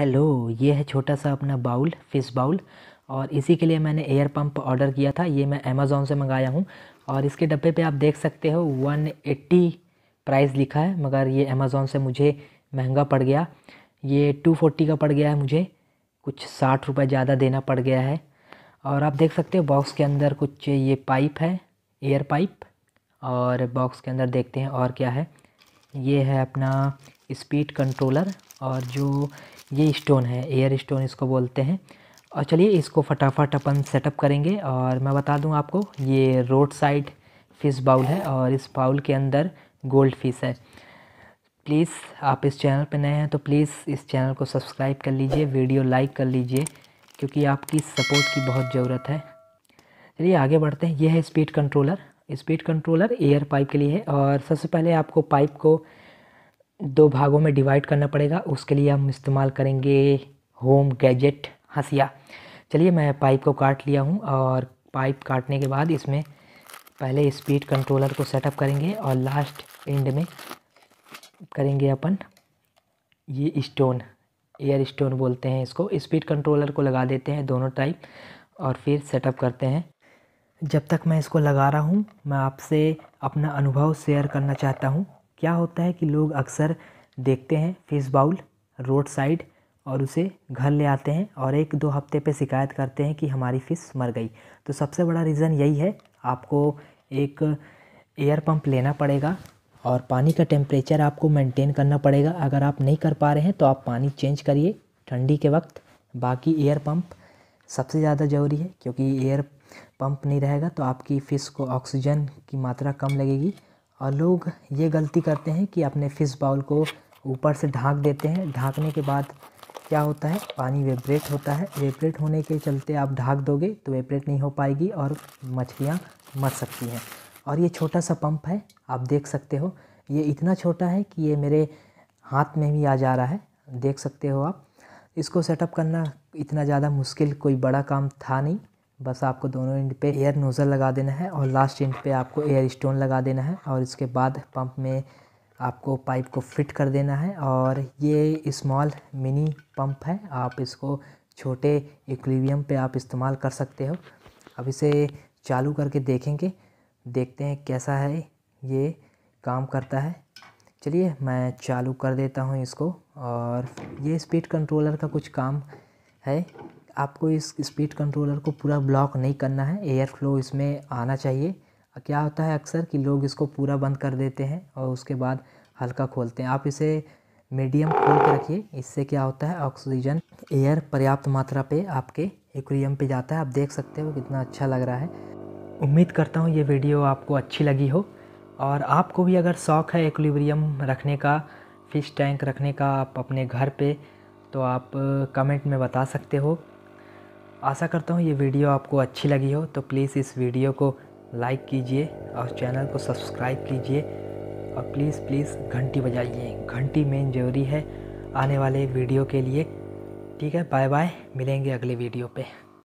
hello ये है छोटा सा अपना बाउल फ़िश बाउल और इसी के लिए मैंने एयर पंप ऑर्डर किया था ये मैं अमेज़ोन से मंगाया हूँ और इसके डब्बे पे आप देख सकते हो 180 प्राइस लिखा है मगर ये अमेज़ोन से मुझे महंगा पड़ गया ये 240 का पड़ गया है मुझे कुछ साठ रुपये ज़्यादा देना पड़ गया है और आप देख सकते हो बॉक्स के अंदर कुछ ये पाइप है एयर पाइप और बॉक्स के अंदर देखते हैं और क्या है ये है अपना स्पीड कंट्रोलर और जो ये स्टोन है एयर स्टोन इसको बोलते हैं और चलिए इसको फटाफट अपन सेटअप करेंगे और मैं बता दूं आपको ये रोड साइड फ़िश बाउल है और इस बाउल के अंदर गोल्ड फिश है प्लीज़ आप इस चैनल पर नए हैं तो प्लीज़ इस चैनल को सब्सक्राइब कर लीजिए वीडियो लाइक कर लीजिए क्योंकि आपकी सपोर्ट की बहुत ज़रूरत है चलिए आगे बढ़ते हैं यह है speed controller speed controller air pipe के लिए है और सबसे पहले आपको पाइप को दो भागों में डिवाइड करना पड़ेगा उसके लिए हम इस्तेमाल करेंगे होम गैजेट हंसिया चलिए मैं पाइप को काट लिया हूँ और पाइप काटने के बाद इसमें पहले स्पीड कंट्रोलर को सेटअप करेंगे और लास्ट एंड में करेंगे अपन ये स्टोन एयर स्टोन बोलते हैं इसको स्पीड कंट्रोलर को लगा देते हैं दोनों टाइप और फिर सेटअप करते हैं जब तक मैं इसको लगा रहा हूँ मैं आपसे अपना अनुभव शेयर करना चाहता हूँ क्या होता है कि लोग अक्सर देखते हैं फिश बाउल रोड साइड और उसे घर ले आते हैं और एक दो हफ्ते पे शिकायत करते हैं कि हमारी फ़िश मर गई तो सबसे बड़ा रीज़न यही है आपको एक एयर पंप लेना पड़ेगा और पानी का टेम्परेचर आपको मेंटेन करना पड़ेगा अगर आप नहीं कर पा रहे हैं तो आप पानी चेंज करिए ठंडी के वक्त बाकी एयर पंप सबसे ज़्यादा ज़रूरी है क्योंकि एयर पंप नहीं रहेगा तो आपकी फ़िश को ऑक्सीजन की मात्रा कम लगेगी और लोग ये गलती करते हैं कि अपने फ़िश बाउल को ऊपर से ढाँक देते हैं ढाँकने के बाद क्या होता है पानी वेबरेट होता है वेबरेट होने के चलते आप ढाक दोगे तो वेबरेट नहीं हो पाएगी और मछलियाँ मर सकती हैं और ये छोटा सा पंप है आप देख सकते हो ये इतना छोटा है कि ये मेरे हाथ में भी आ जा रहा है देख सकते हो आप इसको सेटअप करना इतना ज़्यादा मुश्किल कोई बड़ा काम था नहीं बस आपको दोनों इंड पे एयर नोज़ल लगा देना है और लास्ट इंड पे आपको एयर स्टोन लगा देना है और इसके बाद पंप में आपको पाइप को फिट कर देना है और ये स्मॉल मिनी पंप है आप इसको छोटे इक्विलिब्रियम पे आप इस्तेमाल कर सकते हो अब इसे चालू करके देखेंगे देखते हैं कैसा है ये काम करता है चलिए मैं चालू कर देता हूँ इसको और ये स्पीड कंट्रोलर का कुछ काम है आपको इस स्पीड कंट्रोलर को पूरा ब्लॉक नहीं करना है एयर फ्लो इसमें आना चाहिए क्या होता है अक्सर कि लोग इसको पूरा बंद कर देते हैं और उसके बाद हल्का खोलते हैं आप इसे मीडियम खोल के रखिए इससे क्या होता है ऑक्सीजन एयर पर्याप्त मात्रा पे आपके एक्वेरियम पे जाता है आप देख सकते हो कितना अच्छा लग रहा है उम्मीद करता हूँ ये वीडियो आपको अच्छी लगी हो और आपको भी अगर शौक़ है एक्वेरियम रखने का फ़िश टैंक रखने का आप अपने घर पे तो आप कमेंट में बता सकते हो आशा करता हूँ ये वीडियो आपको अच्छी लगी हो तो प्लीज़ इस वीडियो को लाइक कीजिए और चैनल को सब्सक्राइब कीजिए और प्लीज़ प्लीज़ घंटी बजाइए घंटी मेन ज़रूरी है आने वाले वीडियो के लिए ठीक है बाय बाय मिलेंगे अगले वीडियो पे